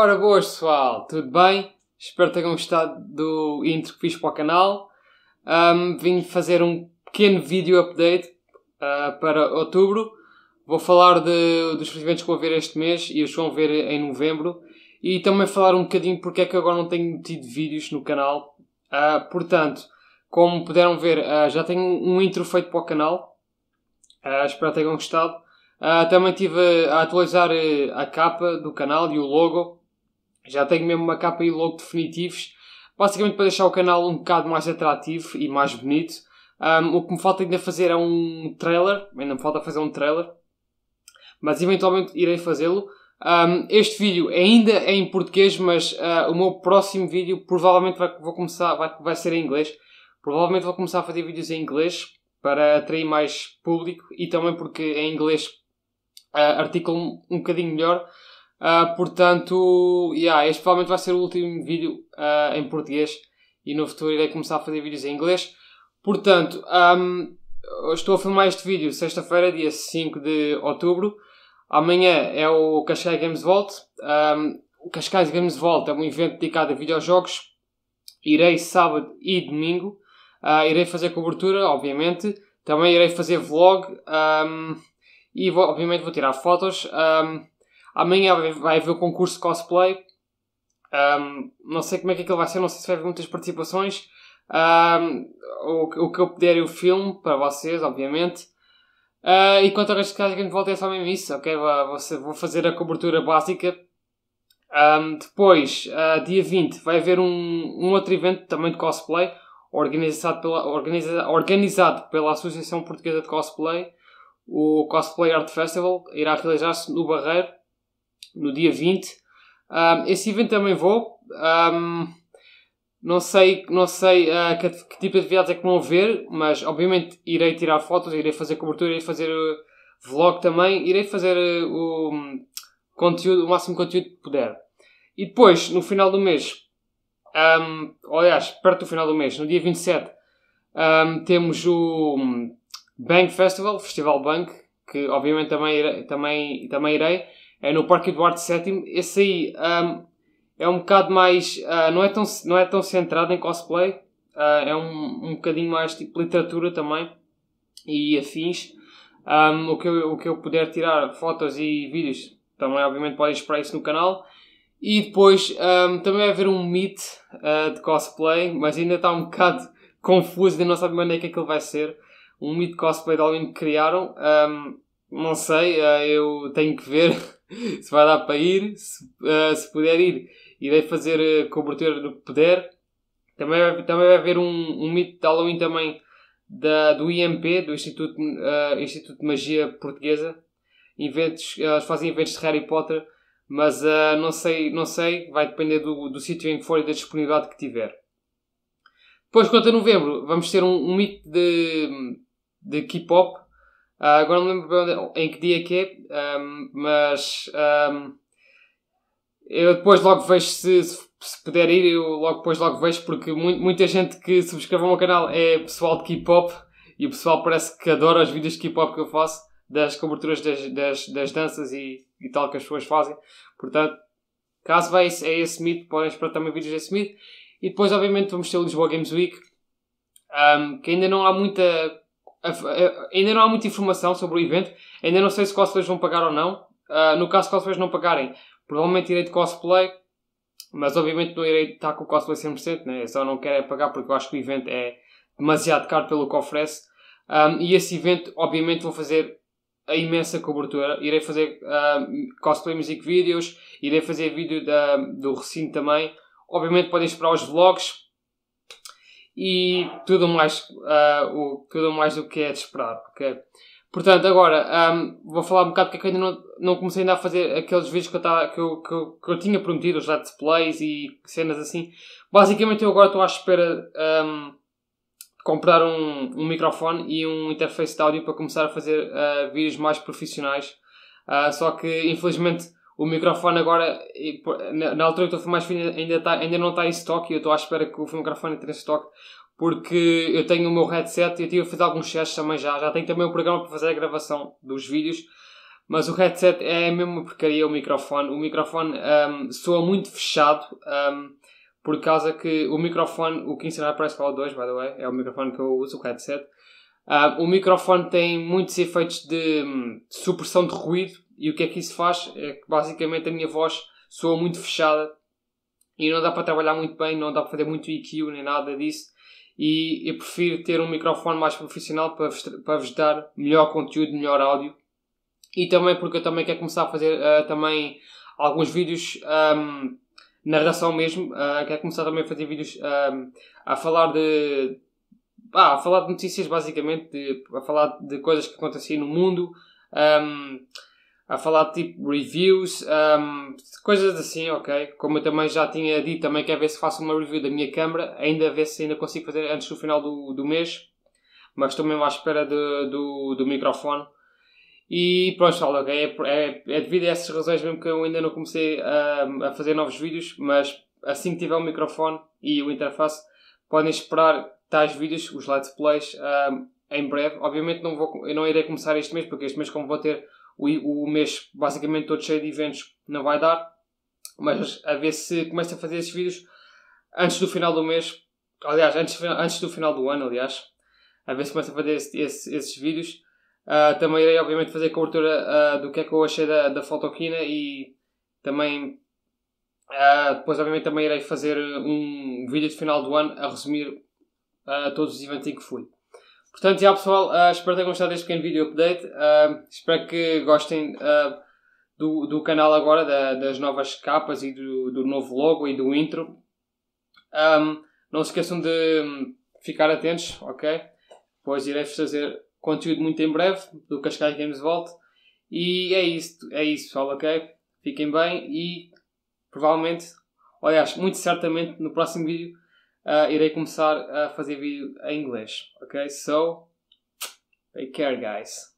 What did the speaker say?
Ora boas pessoal, tudo bem? Espero que tenham gostado do intro que fiz para o canal. Um, vim fazer um pequeno vídeo update uh, para outubro. Vou falar de, dos eventos que vou ver este mês e os que vão ver em novembro. E também falar um bocadinho porque é que agora não tenho tido vídeos no canal. Uh, portanto, como puderam ver, uh, já tenho um intro feito para o canal. Uh, espero que tenham gostado. também estive a atualizar eh, a capa do canal e o logo já tenho mesmo uma capa e logo definitivos, basicamente para deixar o canal um bocado mais atrativo e mais bonito. Um, o que me falta ainda fazer é um trailer, ainda me falta fazer um trailer, mas eventualmente irei fazê-lo. Um, este vídeo ainda é em português, mas uh, o meu próximo vídeo provavelmente vai, vou começar, vai, vai ser em inglês. Provavelmente vou começar a fazer vídeos em inglês para atrair mais público e também porque em inglês uh, ah, articulo um bocadinho melhor Uh, portanto, yeah, este provavelmente vai ser o último vídeo uh, em português e no futuro irei começar a fazer vídeos em inglês. Portanto, um, estou a filmar este vídeo sexta-feira, dia 5 de outubro. Amanhã é o Cascais Games Vault. Um, o Cascais Games Vault é um evento dedicado a videojogos. Irei sábado e domingo. Uh, irei fazer cobertura, obviamente. Também irei fazer vlog. Um, e vou, obviamente vou tirar fotos. Um, Amanhã vai haver o concurso cosplay. Um, não sei como é que aquilo vai ser, não sei se vai haver muitas participações. Um, o, o, que eu puder e o filme para vocês, obviamente. Uh, e quanto ao resto de casa, a gente volta é só mesmo isso, ok? Vou, vou fazer a cobertura básica. Um, depois, uh, dia 20, vai haver um, um, outro evento também de cosplay, organizado pela, organiza, organizado pela Associação Portuguesa de Cosplay. O Cosplay Art Festival irá realizar-se no Barreiro, no dia 20. Um, esse evento também vou. Um, não sei, não sei uh, que, que, tipo de atividades é que vão ver, mas obviamente irei tirar fotos, irei fazer cobertura, irei fazer ah, vlog também, irei fazer ah, o conteúdo, o máximo conteúdo que puder. E depois, no final do mês, um, aliás, perto do final do mês, no dia 27, um, temos o hum, Bank Festival, Festival Bank, que obviamente também irei, também, também irei é no Parque Eduardo VII. Esse aí um, é um bocado mais. Uh, não, é tão, não é tão centrado em cosplay, uh, é um, um bocadinho mais tipo literatura também e afins. Um, o, que eu, o que eu puder tirar, fotos e vídeos, também obviamente podem esperar isso no canal. E depois um, também vai haver um meet uh, de cosplay, mas ainda está um bocado confuso, ainda não sabe bem é que aquilo vai ser. Um meet cosplay de alguém que criaram. Um, não sei, eh, eu tenho que ver se vai dar para ir, se, eh, se puder ir, irei fazer eh, cobertura do que puder. Também vai, também vai haver um, um mito de Halloween também da, do IMP, do Instituto, uh, Instituto de Magia Portuguesa. Eventos, elas fazem eventos de Harry Potter, mas uh, não sei, não sei, vai depender do, do sítio em que for e da disponibilidade que tiver. Depois, quanto a novembro, vamos ter um, um mito de, de K-pop, Uh, agora não lembro bem em que dia é que é, um, mas um, eu depois logo vejo se, se puder ir, eu logo depois logo vejo, porque mu muita gente que subscreveu o canal é pessoal de K-pop e o pessoal parece que adora os vídeos de K-pop que eu faço, das coberturas das, das, das danças e, e, tal que as pessoas fazem. Portanto, caso vai é esse mito, podem esperar também vídeos desse mito. E depois, obviamente, vamos ter o Lisboa Games Week, um, que ainda não há muita eh, ainda não há muita informação sobre o evento. Ainda não sei se cosplays vão pagar ou não. Uh, no caso cosplays não pagarem, provavelmente irei de cosplay. Mas obviamente não irei estar com o cosplay 100%, né? só não quero é pagar porque eu acho que o evento é demasiado caro pelo que oferece. Um, e esse evento, obviamente, vou fazer a imensa cobertura. Irei fazer um, cosplay music videos, irei fazer vídeo da, do recinto também. Obviamente podem esperar os vlogs, e tudo mais, uh, o, tudo mais do que é de esperar. porque Portanto, agora um, ah, vou falar um bocado porque é eu ainda não, não comecei ainda a fazer aqueles vídeos que eu, tava, que, eu, que, eu, que eu tinha prometido, os let's plays e cenas assim. Basicamente, eu agora estou à espera um, ah, de comprar um, um microfone e um interface de áudio para começar a fazer uh, vídeos mais profissionais. Uh, só que, infelizmente, o microfone agora, na altura que estou a filmar ainda, tá, ainda não está em estoque e eu estou à espera que o microfone entre em estoque porque eu tenho o meu headset e eu tive a fazer alguns testes também já. Já tenho também o um programa para fazer a gravação dos vídeos, mas o headset é a mesma porcaria o microfone. O microfone um, soa muito fechado um, por causa que o microfone, o que ensinar para Escola 2, by the way, é o microfone que eu uso, o headset. Uh, o microfone tem muitos efeitos hum, de supressão de ruído e o que é que isso faz? É que basicamente a minha voz soa muito fechada e não dá para trabalhar muito bem, não dá para fazer muito EQ nem nada disso. E eu prefiro ter um microfone mais profissional para vos, para vos dar melhor conteúdo, melhor áudio. E também porque eu também quero começar a fazer uh, também alguns vídeos um, narração mesmo. Uh, quero começar também a fazer vídeos um, a falar de a falar de notícias basicamente, de, a falar de coisas que aconteciam no mundo, um, a falar de tipo reviews, um, coisas assim, ok? Como eu também já tinha dito, também quero ver se faço uma review da minha câmera, ainda ver se ainda consigo fazer antes do final do, do mês, mas estou mesmo à espera de, do, do microfone. E pronto, fala, okay? é, é, é, devido a essas razões mesmo que eu ainda não comecei a, a fazer novos vídeos, mas assim que tiver o microfone e o interface Podem esperar tais vídeos, os Let's Plays, um, em breve. Obviamente não vou, eu não irei começar este mês, porque este mês, como vou ter o, o mês basicamente todo cheio de eventos, não vai dar. Mas a ver se começo a fazer esses vídeos antes do final do mês. Aliás, antes, antes do final do ano, aliás. A ver se começo a fazer esse, esse, esses vídeos. Uh, também irei, obviamente, fazer a cobertura uh, do que é que eu achei da, da Fotoquina e também ah, depois, obviamente, também irei fazer um vídeo de final do ano a resumir uh, todos os eventos em que fui. Portanto, já pessoal, uh, espero que tenham gostado deste pequeno vídeo update. espero que gostem do, do canal agora, da, das novas capas e do, do novo logo e do intro. Um, não se esqueçam de hum, ficar atentos, ok? Pois irei fazer conteúdo muito em breve do Cascais Games Vault. E é isso, é isso pessoal, ok? Fiquem bem e provavelmente, aliás, muito certamente no próximo vídeo uh, irei começar a fazer vídeo em inglês. Ok? So, take care, guys.